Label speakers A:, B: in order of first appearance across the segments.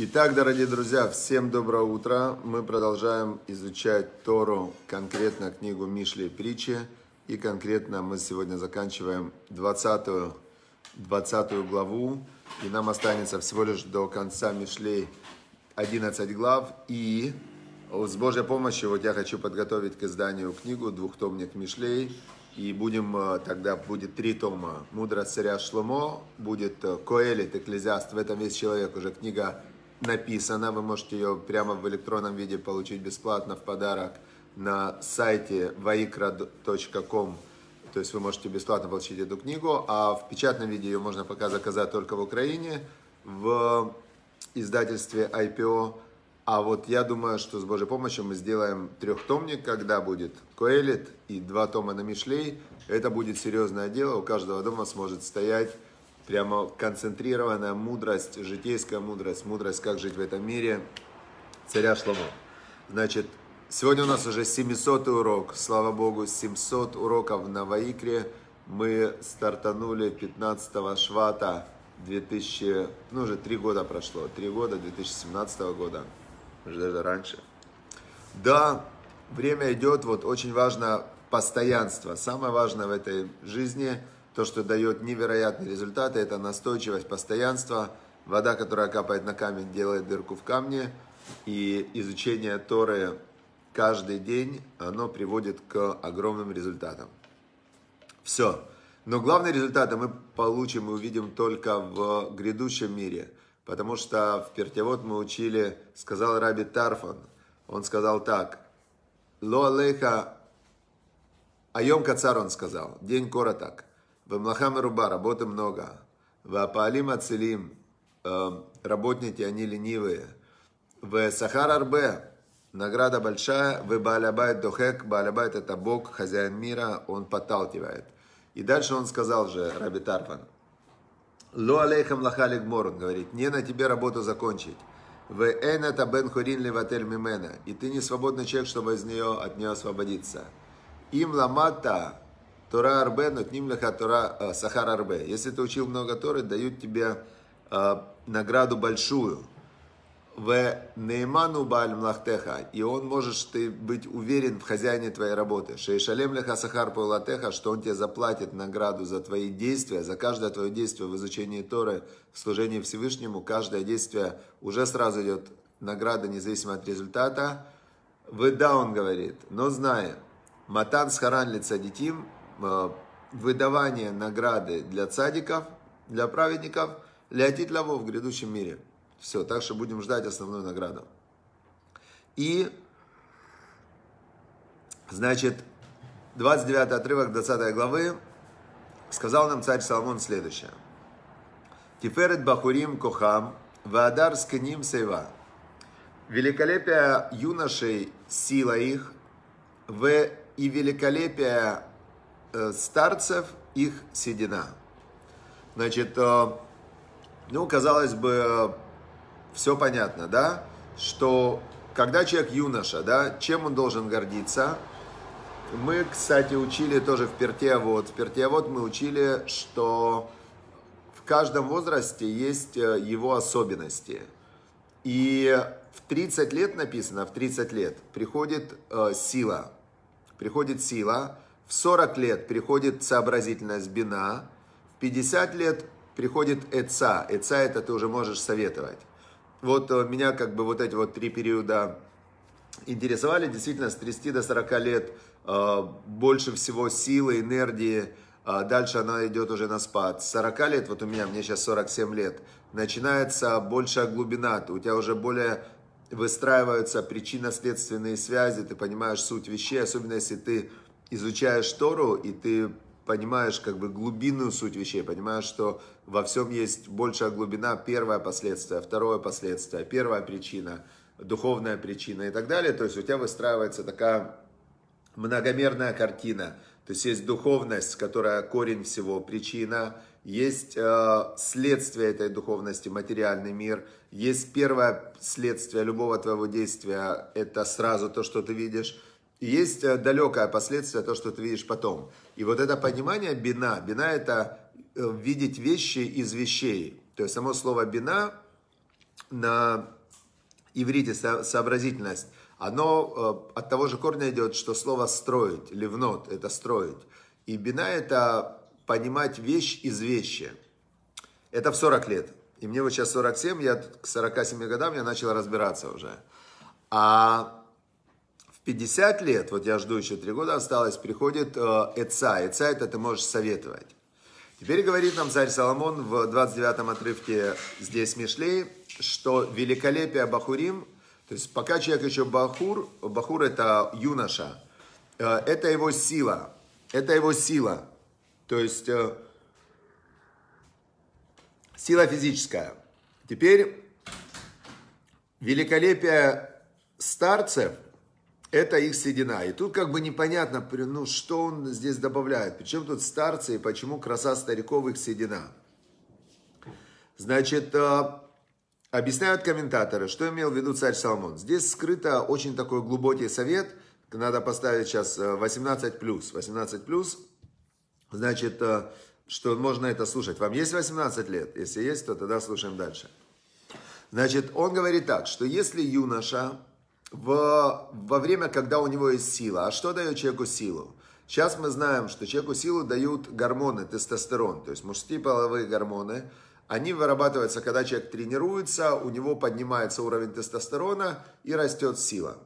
A: Итак, дорогие друзья, всем доброе утро. Мы продолжаем изучать Тору, конкретно книгу Мишли и Притчи. И конкретно мы сегодня заканчиваем 20, 20 главу. И нам останется всего лишь до конца Мишлей 11 глав. И с Божьей помощью вот я хочу подготовить к изданию книгу «Двухтомник Мишлей». И будем, э, тогда будет три тома. «Мудрость царя Шломо», будет э, «Коэлит, Экклезиаст». В этом весь человек уже книга написана. Вы можете ее прямо в электронном виде получить бесплатно в подарок на сайте vaikra.com. То есть вы можете бесплатно получить эту книгу, а в печатном виде ее можно пока заказать только в Украине, в издательстве IPO. А вот я думаю, что с Божьей помощью мы сделаем трехтомник, когда будет Коэлит и два тома на Мишлей. Это будет серьезное дело, у каждого дома сможет стоять Прямо концентрированная мудрость, житейская мудрость, мудрость, как жить в этом мире, царя шламу. Значит, сегодня у нас уже 700 урок, слава богу, 700 уроков на Ваикре. Мы стартанули 15 швата 2000, ну уже 3 года прошло, 3 года 2017 года, уже даже раньше. Да, время идет, вот очень важно постоянство. Самое важное в этой жизни – то, что дает невероятные результаты, это настойчивость, постоянство. Вода, которая капает на камень, делает дырку в камне. И изучение Торы каждый день, оно приводит к огромным результатам. Все. Но главные результаты мы получим и увидим только в грядущем мире. Потому что в Пертевод мы учили, сказал Раби Тарфан, он сказал так, «Ло алейха айом кацар», он сказал, «день короток». Вамлаха Руба, работы много. Вапаалим Ацелим, эм, работники, они ленивые. В Сахар Арбе, награда большая. В Баалябайт Дохек, Баалябайт это Бог, хозяин мира, он подталкивает. И дальше он сказал же, Раби Тарфан, Ло алейхам лахалик морун, говорит, не на тебе работу закончить. В это бен хурин отель мимена. И ты не свободный человек, чтобы из нее, от нее освободиться. Им ламата Тора Арбе, но к ним леха Тора э, Сахар Арбе. Если ты учил много Торы, дают тебе э, награду большую. В Нейману Баль Млахтеха. И он можешь ты быть уверен в хозяине твоей работы. Шейшалем леха Сахар Пулатеха, что он тебе заплатит награду за твои действия, за каждое твое действие в изучении Торы, в служении Всевышнему. Каждое действие уже сразу идет награда, независимо от результата. да, он говорит, но зная, Матан схаран лица детим, Э, выдавание награды для цадиков, для праведников, Леотит Лаво в грядущем мире. Все, так что будем ждать основную награду. И, значит, 29 отрывок 20 главы сказал нам царь Соломон следующее. Тиферет Бахурим Кохам, Ваадар с Кним Сейва. Великолепие юношей, сила их, в и великолепие Э, старцев их седина. Значит, э, ну, казалось бы, э, все понятно, да, что когда человек юноша, да, чем он должен гордиться? Мы, кстати, учили тоже в Пертеавод. В Пертеавод мы учили, что в каждом возрасте есть его особенности. И в 30 лет написано, в 30 лет приходит э, сила. Приходит сила, в 40 лет приходит сообразительность бина, в 50 лет приходит эца. Эца это ты уже можешь советовать. Вот э, меня как бы вот эти вот три периода интересовали. Действительно, с 30 до 40 лет э, больше всего силы, энергии. А дальше она идет уже на спад. С 40 лет, вот у меня, мне сейчас 47 лет, начинается большая глубина. У тебя уже более выстраиваются причинно-следственные связи, ты понимаешь суть вещей, особенно если ты изучаешь Тору, и ты понимаешь как бы глубинную суть вещей, понимаешь, что во всем есть большая глубина, первое последствие, второе последствие, первая причина, духовная причина и так далее. То есть у тебя выстраивается такая многомерная картина. То есть есть духовность, которая корень всего, причина, есть э, следствие этой духовности, материальный мир, есть первое следствие любого твоего действия, это сразу то, что ты видишь, есть э, далекое последствие, то, что ты видишь потом. И вот это понимание бина, бина это э, видеть вещи из вещей. То есть само слово бина на иврите сообразительность, оно э, от того же корня идет, что слово строить, ливнот, это строить. И бина это понимать вещь из вещи. Это в 40 лет. И мне вот сейчас 47, я к 47 годам я начал разбираться уже. А 50 лет, вот я жду еще 3 года осталось, приходит Эца. Эца это ты можешь советовать. Теперь говорит нам царь Соломон в 29 отрывке здесь Мишлей, что великолепие Бахурим, то есть пока человек еще Бахур, Бахур это юноша, э, это его сила, это его сила, то есть э, сила физическая. Теперь великолепие старцев – это их седина. И тут как бы непонятно, ну, что он здесь добавляет. Причем тут старцы и почему краса стариков их седина. Значит, э, объясняют комментаторы, что имел в виду царь Соломон. Здесь скрыто очень такой глубокий совет. Надо поставить сейчас 18+. Э, плюс, 18+. плюс, Значит, э, что можно это слушать. Вам есть 18 лет? Если есть, то тогда слушаем дальше. Значит, он говорит так, что если юноша в, во время, когда у него есть сила. А что дает человеку силу? Сейчас мы знаем, что человеку силу дают гормоны, тестостерон, то есть мужские половые гормоны. Они вырабатываются, когда человек тренируется, у него поднимается уровень тестостерона и растет сила.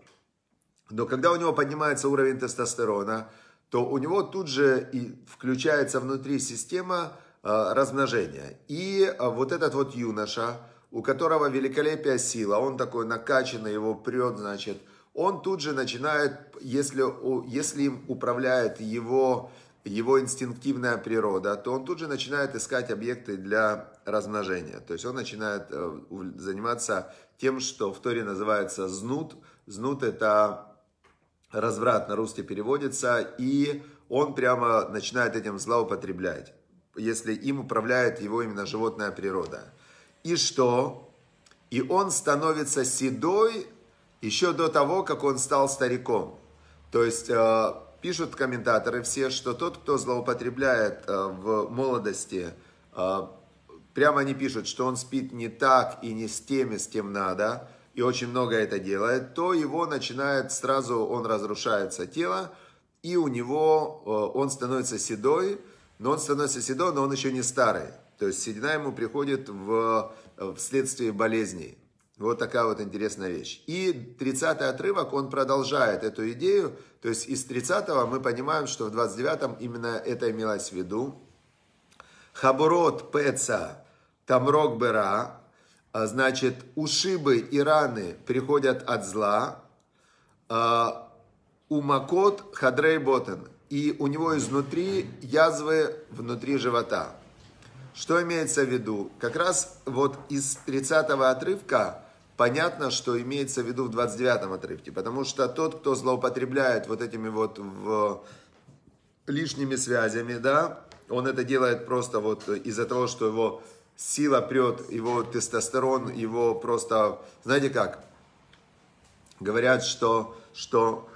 A: Но когда у него поднимается уровень тестостерона, то у него тут же и включается внутри система э, размножения. И э, вот этот вот юноша, у которого великолепие сила, он такой накачанный, его прет, значит, он тут же начинает, если, если им управляет его, его инстинктивная природа, то он тут же начинает искать объекты для размножения. То есть он начинает э, заниматься тем, что в Торе называется знут. Знут это разврат, на русский переводится, и он прямо начинает этим злоупотреблять, если им управляет его именно животная природа. И что? И он становится седой еще до того, как он стал стариком. То есть э, пишут комментаторы все, что тот, кто злоупотребляет э, в молодости, э, прямо они пишут, что он спит не так и не с теми, с кем надо, и очень много это делает, то его начинает сразу, он разрушается тело, и у него э, он становится седой, но он становится седой, но он еще не старый. То есть седина ему приходит в, вследствие болезней. Вот такая вот интересная вещь. И 30 отрывок, он продолжает эту идею. То есть из 30 мы понимаем, что в 29-м именно это имелось в виду. Хабурот пеца тамрок бера, а, значит, ушибы и раны приходят от зла. А, Умакот хадрей ботен. И у него изнутри язвы внутри живота. Что имеется в виду? Как раз вот из 30 отрывка понятно, что имеется в виду в 29 отрывке, потому что тот, кто злоупотребляет вот этими вот в, лишними связями, да, он это делает просто вот из-за того, что его сила прет, его тестостерон, его просто, знаете как, говорят, что, что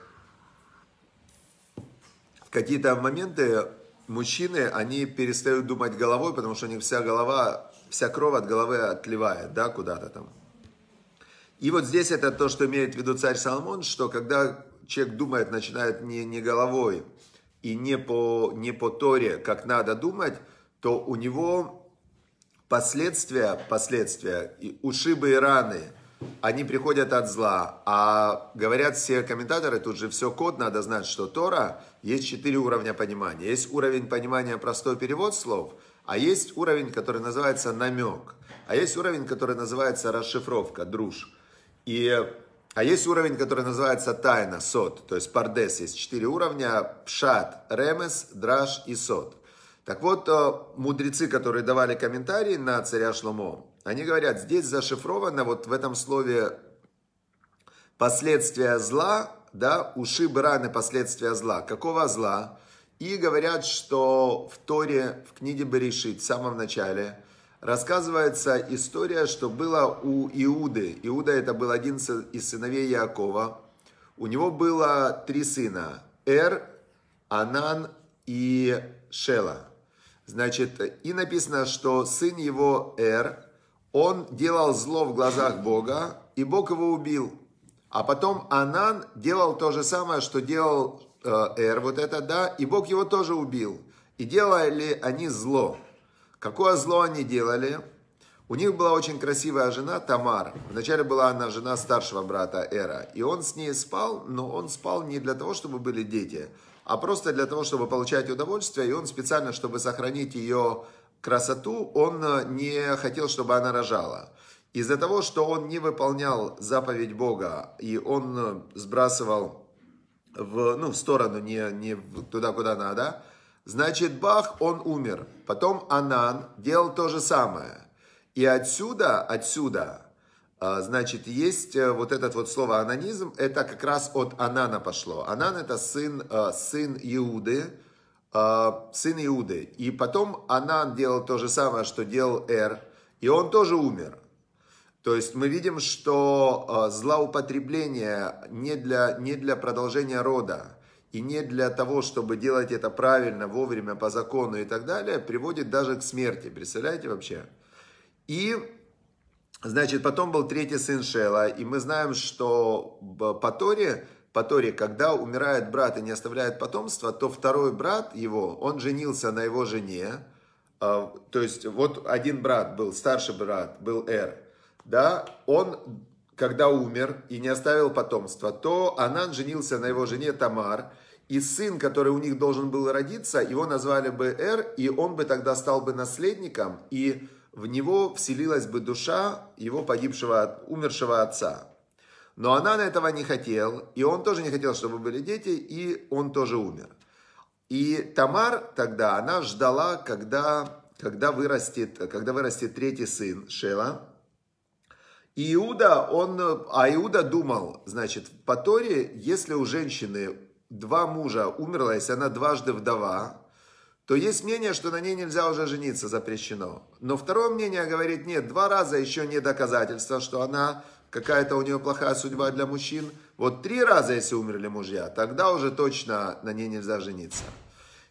A: в какие-то моменты мужчины, они перестают думать головой, потому что у них вся голова, вся кровь от головы отливает, да, куда-то там. И вот здесь это то, что имеет в виду царь Соломон, что когда человек думает, начинает не, не головой и не по, не по Торе, как надо думать, то у него последствия, последствия, и ушибы и раны – они приходят от зла. А говорят все комментаторы, тут же все код, надо знать, что Тора, есть четыре уровня понимания. Есть уровень понимания простой перевод слов, а есть уровень, который называется намек. А есть уровень, который называется расшифровка, друж. И, а есть уровень, который называется тайна, сот. То есть пардес. Есть четыре уровня. Пшат, ремес, драж и сот. Так вот, э, мудрецы, которые давали комментарии на царя Шломо, они говорят, здесь зашифровано вот в этом слове последствия зла, да, ушибы, раны, последствия зла. Какого зла? И говорят, что в Торе, в книге Берешит, в самом начале, рассказывается история, что было у Иуды. Иуда это был один из сыновей Якова. У него было три сына. Эр, Анан и Шела. Значит, и написано, что сын его Эр, он делал зло в глазах Бога, и Бог его убил. А потом Анан делал то же самое, что делал э, Эр, вот это, да, и Бог его тоже убил. И делали они зло. Какое зло они делали? У них была очень красивая жена Тамар. Вначале была она жена старшего брата Эра. И он с ней спал, но он спал не для того, чтобы были дети, а просто для того, чтобы получать удовольствие. И он специально, чтобы сохранить ее красоту, он э, не хотел, чтобы она рожала. Из-за того, что он не выполнял заповедь Бога, и он э, сбрасывал в, ну, в сторону, не, не туда, куда надо, значит, бах, он умер. Потом Анан делал то же самое. И отсюда, отсюда, э, значит, есть вот этот вот слово ананизм, это как раз от Анана пошло. Анан это сын, сын Иуды, а, сын Иуды. И потом Анан делал то же самое, что делал Эр, и он тоже умер. То есть мы видим, что а, злоупотребление не для, не для продолжения рода и не для того, чтобы делать это правильно, вовремя, по закону и так далее, приводит даже к смерти. Представляете вообще? И, значит, потом был третий сын Шела, и мы знаем, что по Торе по Торе, когда умирает брат и не оставляет потомства, то второй брат его, он женился на его жене, а, то есть вот один брат был, старший брат был Эр, да, он, когда умер и не оставил потомства, то Анан женился на его жене Тамар, и сын, который у них должен был родиться, его назвали бы Эр, и он бы тогда стал бы наследником, и в него вселилась бы душа его погибшего, умершего отца. Но она на этого не хотел, и он тоже не хотел, чтобы были дети, и он тоже умер. И Тамар тогда, она ждала, когда, когда, вырастет, когда вырастет третий сын Шела. И Иуда, он, а Иуда думал, значит, по Торе, если у женщины два мужа умерла, если она дважды вдова, то есть мнение, что на ней нельзя уже жениться, запрещено. Но второе мнение говорит, нет, два раза еще не доказательство, что она какая-то у нее плохая судьба для мужчин. Вот три раза, если умерли мужья, тогда уже точно на ней нельзя жениться.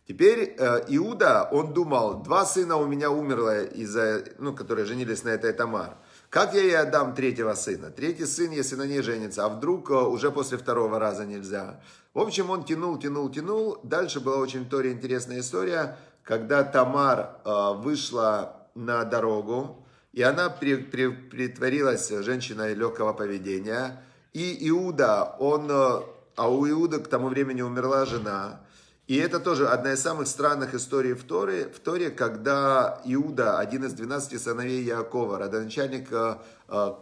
A: Теперь э, Иуда, он думал, два сына у меня умерло, из-за, ну, которые женились на этой Тамар. Как я ей отдам третьего сына? Третий сын, если на ней женится, а вдруг э, уже после второго раза нельзя. В общем, он тянул, тянул, тянул. Дальше была очень Торе интересная история, когда Тамар э, вышла на дорогу, и она при, при, притворилась женщиной легкого поведения. И Иуда, он, э, а у Иуда к тому времени умерла жена. И это тоже одна из самых странных историй в Торе, в Торе когда Иуда, один из 12 сыновей Якова, родоначальник э, э,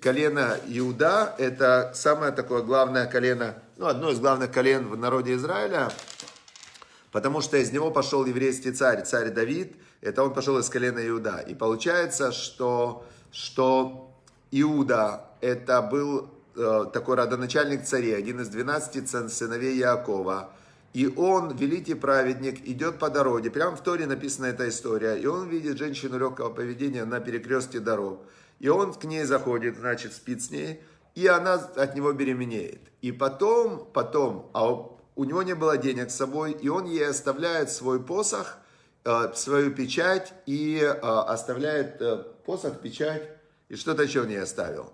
A: колена Иуда, это самое такое главное колено, ну, одно из главных колен в народе Израиля, потому что из него пошел еврейский царь, царь Давид, это он пошел из колена Иуда. И получается, что, что Иуда это был э, такой родоначальник царей, один из 12 сыновей Якова. И он, великий праведник, идет по дороге. Прямо в Торе написана эта история. И он видит женщину легкого поведения на перекрестке дорог. И он к ней заходит, значит, спит с ней. И она от него беременеет. И потом, потом, а у него не было денег с собой, и он ей оставляет свой посох – Э, свою печать и э, оставляет э, посох, печать и что-то еще не оставил.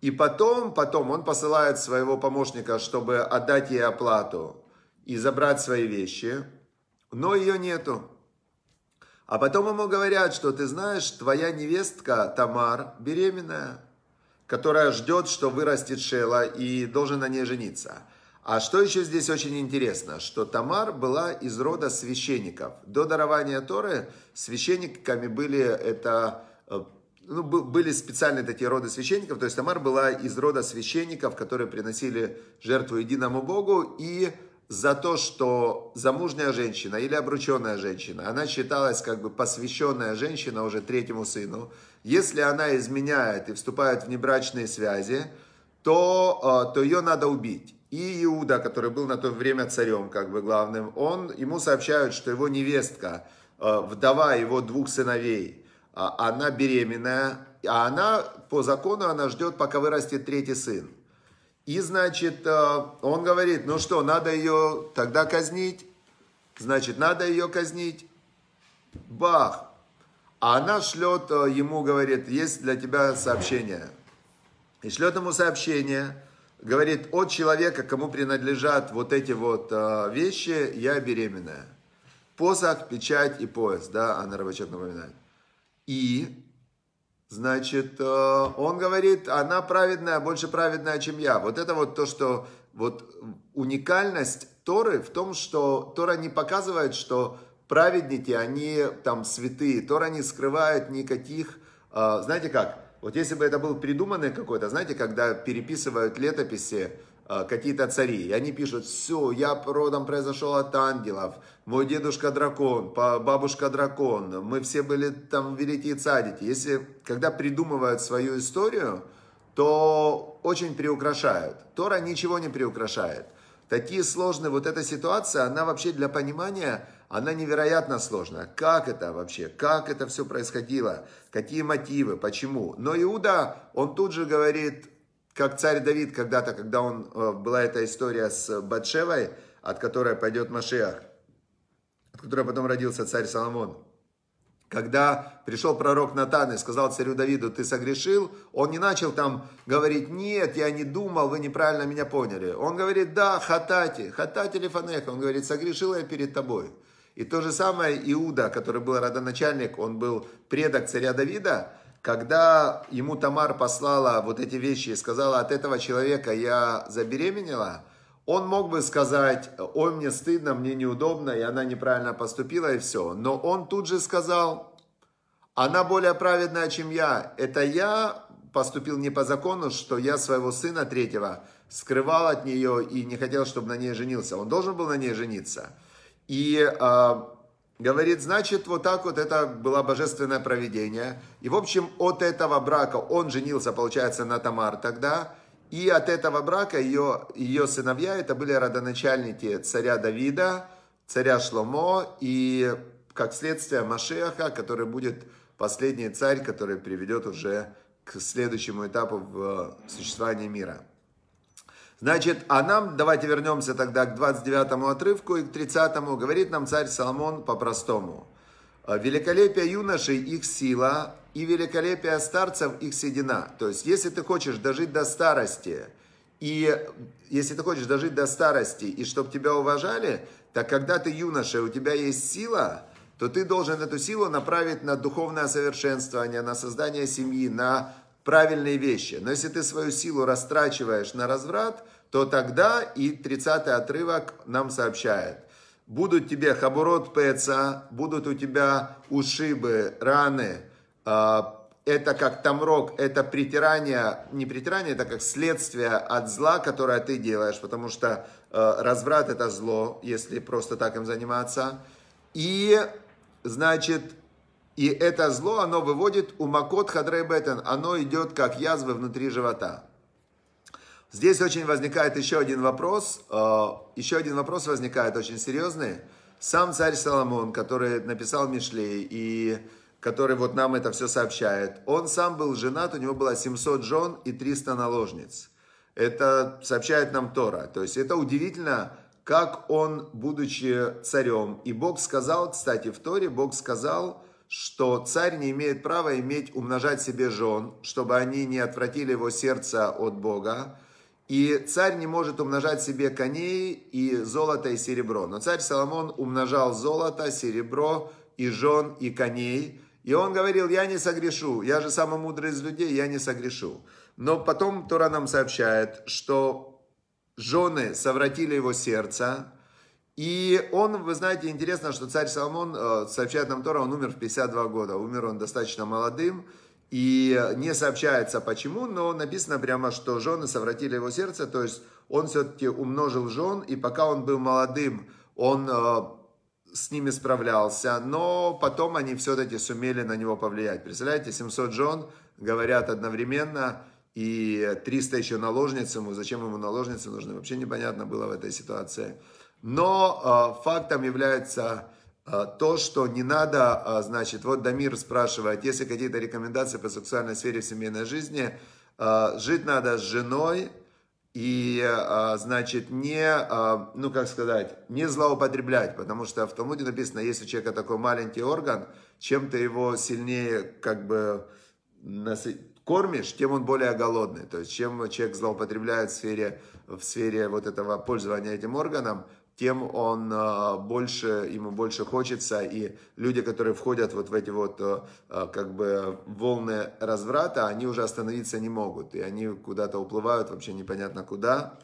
A: И потом, потом он посылает своего помощника, чтобы отдать ей оплату и забрать свои вещи, но ее нету. А потом ему говорят, что ты знаешь, твоя невестка Тамар беременная, которая ждет, что вырастет Шела и должен на ней жениться. А что еще здесь очень интересно, что Тамар была из рода священников. До дарования Торы священниками были это э, ну, были специальные такие роды священников, то есть Тамар была из рода священников, которые приносили жертву единому Богу, и за то, что замужняя женщина или обрученная женщина, она считалась как бы посвященная женщина уже третьему сыну, если она изменяет и вступает в небрачные связи, то, э, то ее надо убить. И Иуда, который был на то время царем, как бы главным, он, ему сообщают, что его невестка, э, вдова его двух сыновей, а, она беременная, а она по закону она ждет, пока вырастет третий сын. И, значит, э, он говорит, ну что, надо ее тогда казнить, значит, надо ее казнить. Бах! А она шлет э, ему, говорит, есть для тебя сообщение. И шлет ему сообщение – говорит, от человека, кому принадлежат вот эти вот э, вещи, я беременная. Посох, печать и пояс, да, Анна Рабачет напоминает. И, значит, э, он говорит, она праведная, больше праведная, чем я. Вот это вот то, что, вот уникальность Торы в том, что Тора не показывает, что праведники, они там святые. Тора не скрывает никаких, э, знаете как, вот если бы это был придуманный какой-то, знаете, когда переписывают летописи а, какие-то цари, и они пишут, все, я родом произошел от ангелов, мой дедушка дракон, бабушка дракон, мы все были там великие цадики. Если, когда придумывают свою историю, то очень приукрашают. Тора ничего не приукрашает. Такие сложные, вот эта ситуация, она вообще для понимания она невероятно сложная. Как это вообще? Как это все происходило? Какие мотивы? Почему? Но Иуда, он тут же говорит, как царь Давид когда-то, когда он, э, была эта история с Батшевой, от которой пойдет Машиах, от которой потом родился царь Соломон. Когда пришел пророк Натан и сказал царю Давиду, ты согрешил, он не начал там говорить, нет, я не думал, вы неправильно меня поняли. Он говорит, да, хатати, хатати лифанеха. Он говорит, согрешил я перед тобой. И то же самое Иуда, который был родоначальник, он был предок царя Давида, когда ему Тамар послала вот эти вещи и сказала, от этого человека я забеременела, он мог бы сказать, ой, мне стыдно, мне неудобно, и она неправильно поступила, и все. Но он тут же сказал, она более праведная, чем я. Это я поступил не по закону, что я своего сына третьего скрывал от нее и не хотел, чтобы на ней женился. Он должен был на ней жениться. И э, говорит, значит, вот так вот это было божественное проведение. И, в общем, от этого брака он женился, получается, на Тамар тогда. И от этого брака ее, ее сыновья, это были родоначальники царя Давида, царя Шломо и, как следствие, Машеха, который будет последний царь, который приведет уже к следующему этапу в э, существовании мира. Значит, а нам, давайте вернемся тогда к 29 отрывку и к 30, говорит нам царь Соломон по-простому. «Э, великолепие юношей их сила и великолепие старцев их седина. То есть, если ты хочешь дожить до старости, и если ты хочешь дожить до старости, и чтобы тебя уважали, так когда ты юноша, у тебя есть сила, то ты должен эту силу направить на духовное совершенствование, на создание семьи, на правильные вещи. Но если ты свою силу растрачиваешь на разврат, то тогда и 30 отрывок нам сообщает. Будут тебе хабурот пеца, будут у тебя ушибы, раны. А, это как тамрок, это притирание, не притирание, это как следствие от зла, которое ты делаешь, потому что э, разврат это зло, если просто так им заниматься. И, значит, и это зло, оно выводит у макот хадрей бетен. Оно идет как язвы внутри живота. Здесь очень возникает еще один вопрос. Э, еще один вопрос возникает очень серьезный. Сам царь Соломон, который написал Мишлей и который вот нам это все сообщает, он сам был женат, у него было 700 жен и 300 наложниц. Это сообщает нам Тора. То есть это удивительно, как он, будучи царем, и Бог сказал, кстати, в Торе Бог сказал, что царь не имеет права иметь, умножать себе жен, чтобы они не отвратили его сердце от Бога. И царь не может умножать себе коней и золото и серебро. Но царь Соломон умножал золото, серебро и жен и коней. И он говорил, я не согрешу, я же самый мудрый из людей, я не согрешу. Но потом Тора нам сообщает, что жены совратили его сердце, и он, вы знаете, интересно, что царь Соломон, э, сообщает нам Тора, он умер в 52 года. Умер он достаточно молодым. И не сообщается почему, но написано прямо, что жены совратили его сердце. То есть он все-таки умножил жен. И пока он был молодым, он э, с ними справлялся, но потом они все-таки сумели на него повлиять. Представляете, 700 жен говорят одновременно, и 300 еще наложниц ему. Зачем ему наложницы нужны, вообще непонятно было в этой ситуации. Но э, фактом является э, то, что не надо, э, значит, вот Дамир спрашивает, если какие-то рекомендации по сексуальной сфере в семейной жизни, жить надо с женой и, значит, не, ну, как сказать, не злоупотреблять, потому что в Талмуде написано, если у человека такой маленький орган, чем ты его сильнее, как бы, наси... кормишь, тем он более голодный. То есть, чем человек злоупотребляет в сфере, в сфере вот этого пользования этим органом, тем он э, больше, ему больше хочется, и люди, которые входят вот в эти вот э, э, как бы волны разврата, они уже остановиться не могут, и они куда-то уплывают, вообще непонятно куда.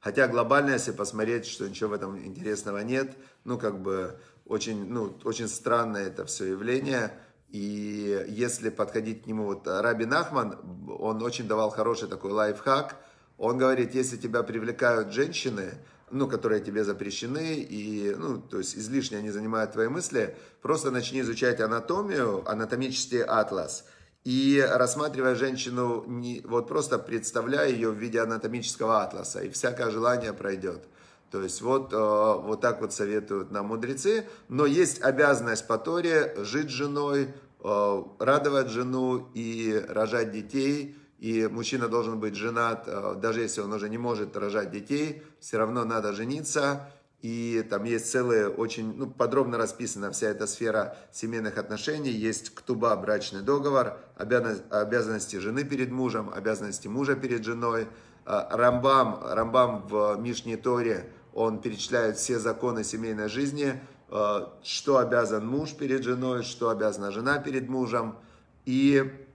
A: Хотя глобально, если посмотреть, что ничего в этом интересного нет, ну как бы очень, ну, очень странное это все явление, и если подходить к нему, вот Раби Нахман, он очень давал хороший такой лайфхак, он говорит, если тебя привлекают женщины, ну, которые тебе запрещены, и, ну, то есть излишне они занимают твои мысли, просто начни изучать анатомию, анатомический атлас, и рассматривая женщину, не, вот просто представляя ее в виде анатомического атласа, и всякое желание пройдет. То есть вот, э, вот так вот советуют нам мудрецы, но есть обязанность по Торе жить с женой, э, радовать жену и рожать детей – и мужчина должен быть женат, э, даже если он уже не может рожать детей, все равно надо жениться, и там есть целые, очень ну, подробно расписана вся эта сфера семейных отношений. Есть ктуба, брачный договор, обязанности жены перед мужем, обязанности мужа перед женой. Э, рамбам, Рамбам в Мишне Торе, он перечисляет все законы семейной жизни, э, что обязан муж перед женой, что обязана жена перед мужем. И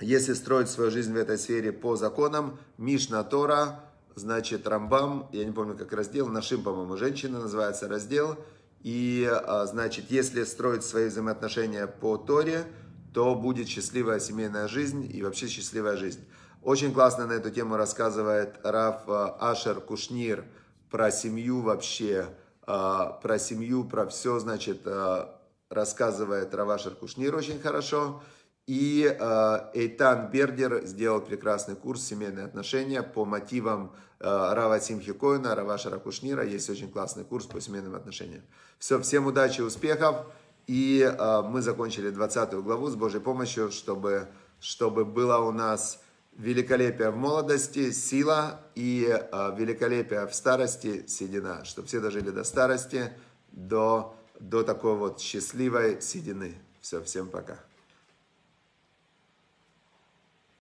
A: если строить свою жизнь в этой сфере по законам, Мишна Тора, значит, Рамбам, я не помню, как раздел, Нашим, по-моему, женщина называется раздел, и, а, значит, если строить свои взаимоотношения по Торе, то будет счастливая семейная жизнь и вообще счастливая жизнь. Очень классно на эту тему рассказывает Раф а, Ашер Кушнир про семью вообще, а, про семью, про все, значит, рассказывает Раф Ашер Кушнир очень хорошо. И э, Эйтан Бердер сделал прекрасный курс «Семейные отношения» по мотивам э, Рава Симхи Коина, Рава Шаракушнира. Есть очень классный курс по семейным отношениям. Все, всем удачи, успехов. И э, мы закончили 20 главу с Божьей помощью, чтобы, чтобы было у нас великолепие в молодости, сила и э, великолепие в старости, седина. Чтобы все дожили до старости, до, до такой вот счастливой седины. Все, всем пока.